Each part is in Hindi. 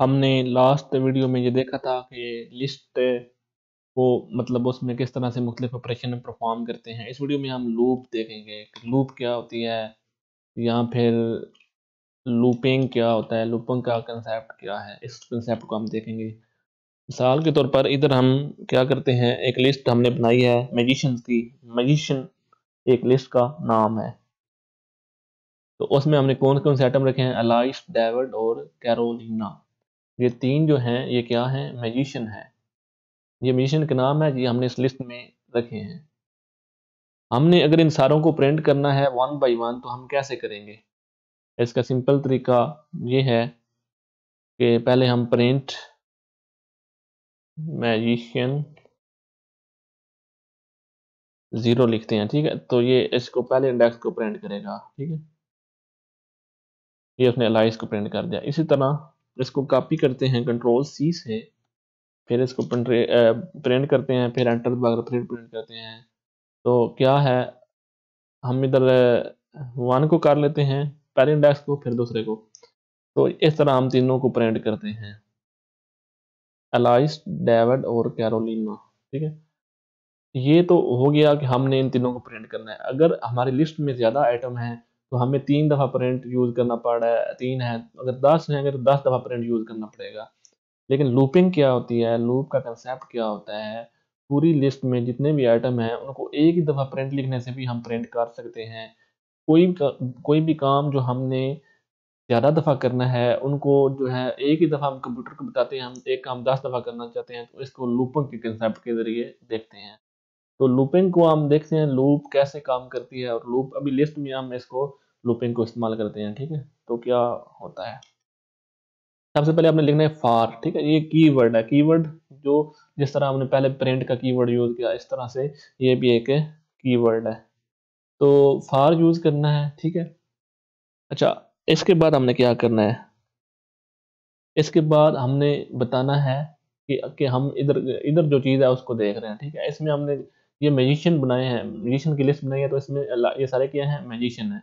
हमने लास्ट वीडियो में ये देखा था कि लिस्ट को मतलब उसमें किस तरह से मुख्तलिफ ऑपरेशन परफॉर्म करते हैं इस वीडियो में हम लूप देखेंगे लूप क्या होती है या फिर लूपिंग क्या होता है लूपिंग का कंसेप्ट क्या है इस कंसेप्ट को हम देखेंगे मिसाल के तौर पर इधर हम क्या करते हैं एक लिस्ट हमने बनाई है मैजिशन की मैजिशन एक लिस्ट का नाम है तो उसमें हमने कौन कौन से आइटम रखे हैं अलाइस डेविड और कैरोलिना ये तीन जो हैं ये क्या हैं मैजिशियन है ये मैजिशियन के नाम है जी हमने इस लिस्ट में रखे हैं हमने अगर इन सारों को प्रिंट करना है वन बाई वन तो हम कैसे करेंगे इसका सिंपल तरीका ये है कि पहले हम प्रिंट मैजिशियन ज़ीरो लिखते हैं ठीक है तो ये इसको पहले इंडेक्स को प्रिंट करेगा ठीक है ये उसने अलाइस को प्रिंट कर दिया इसी तरह इसको कॉपी करते हैं कंट्रोल सी से फिर इसको प्रिंट करते हैं फिर एंटर दबाकर फिर प्रिंट करते हैं तो क्या है हम इधर वन को कर लेते हैं पहले इंडेक्स को फिर दूसरे को तो इस तरह हम तीनों को प्रिंट करते हैं एलाइस डेविड और कैरोलिना ठीक है ये तो हो गया कि हमने इन तीनों को प्रिंट करना है अगर हमारी लिस्ट में ज़्यादा आइटम हैं तो हमें तीन दफ़ा प्रिंट यूज़ करना पड़ रहा है तीन है अगर दस हैं तो दस दफ़ा प्रिंट यूज़ करना पड़ेगा लेकिन लूपिंग क्या होती है लूप का कंसेप्ट क्या होता है पूरी लिस्ट में जितने भी आइटम हैं उनको एक ही दफ़ा प्रिंट लिखने से भी हम प्रिंट कर सकते हैं कोई कोई भी काम जो हमने ज़्यादा दफ़ा करना है उनको जो है एक ही दफ़ा हम कंप्यूटर को बताते हैं हम एक काम दस दफ़ा करना चाहते हैं तो इसको लूपिंग के कंसेप्ट के ज़रिए देखते हैं तो लूपिंग को हम देखते हैं लूप कैसे काम करती है और लूप अभी लिस्ट में हम इसको लूपिंग को इस्तेमाल करते हैं ठीक है तो क्या होता है सबसे पहले आपने लिखना है फार ठीक है ये कीवर्ड है कीवर्ड जो जिस तरह हमने पहले प्रिंट का कीवर्ड यूज किया इस तरह से ये भी एक कीवर्ड है तो फार यूज करना है ठीक है अच्छा इसके बाद हमने क्या करना है इसके बाद हमने बताना है कि, कि हम इधर इधर जो चीज़ है उसको देख रहे हैं ठीक है इसमें हमने ये मैजिशियन बनाए हैं मैजिशियन की लिस्ट बनाई है तो इसमें ये सारे क्या हैं मैजिशियन है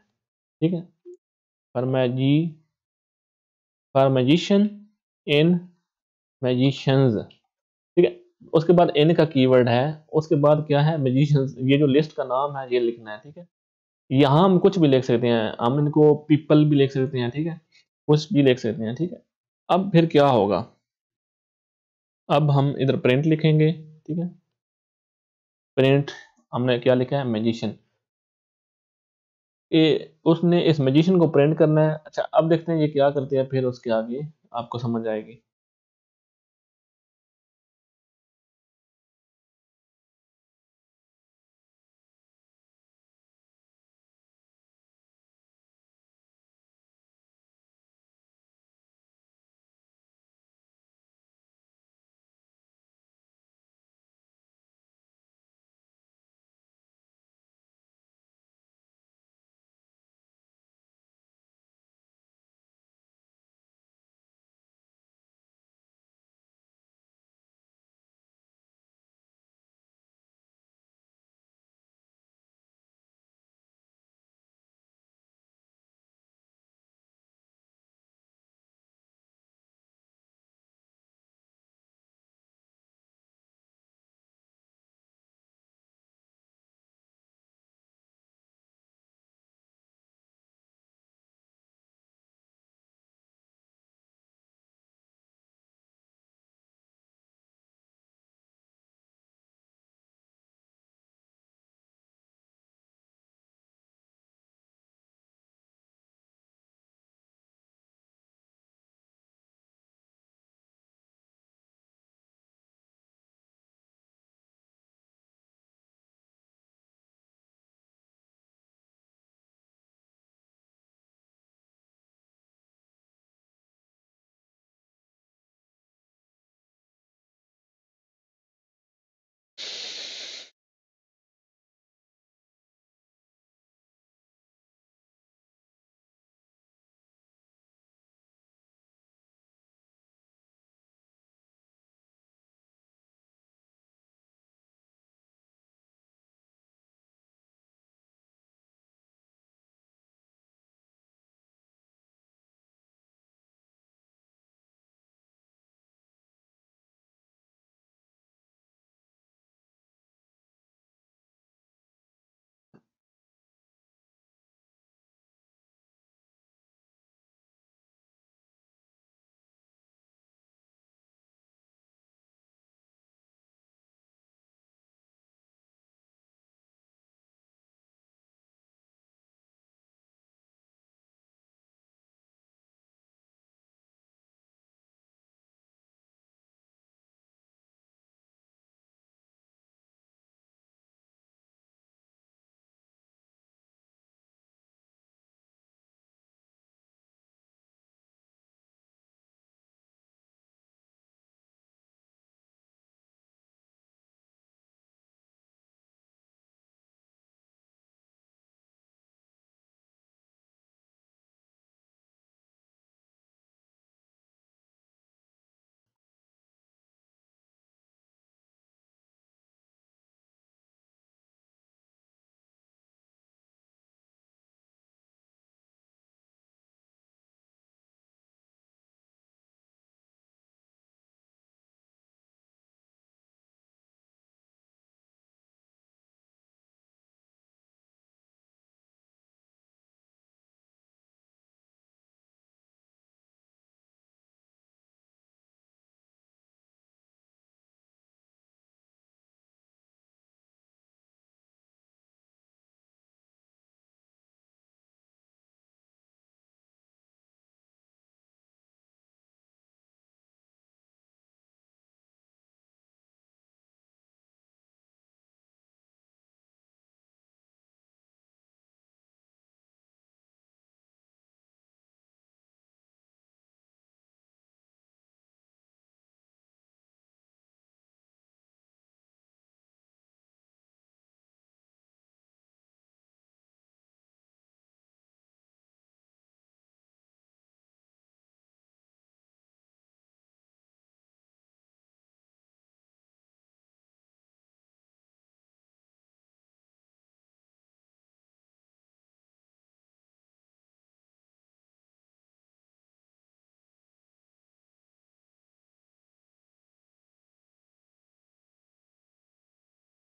ठीक है for magi for magician in magicians ठीक है उसके बाद इन का कीवर्ड है उसके बाद क्या है मैजिशंस ये जो लिस्ट का नाम है ये लिखना है ठीक है यहाँ हम कुछ भी लिख सकते हैं हम इनको पीपल भी लिख सकते हैं ठीक है कुछ भी लिख सकते हैं ठीक है अब फिर क्या होगा अब हम इधर प्रिंट लिखेंगे ठीक है प्रिंट हमने क्या लिखा है मैजिशियन ये उसने इस मैजिशियन को प्रिंट करना है अच्छा अब देखते हैं ये क्या करते हैं फिर उसके आगे आपको समझ आएगी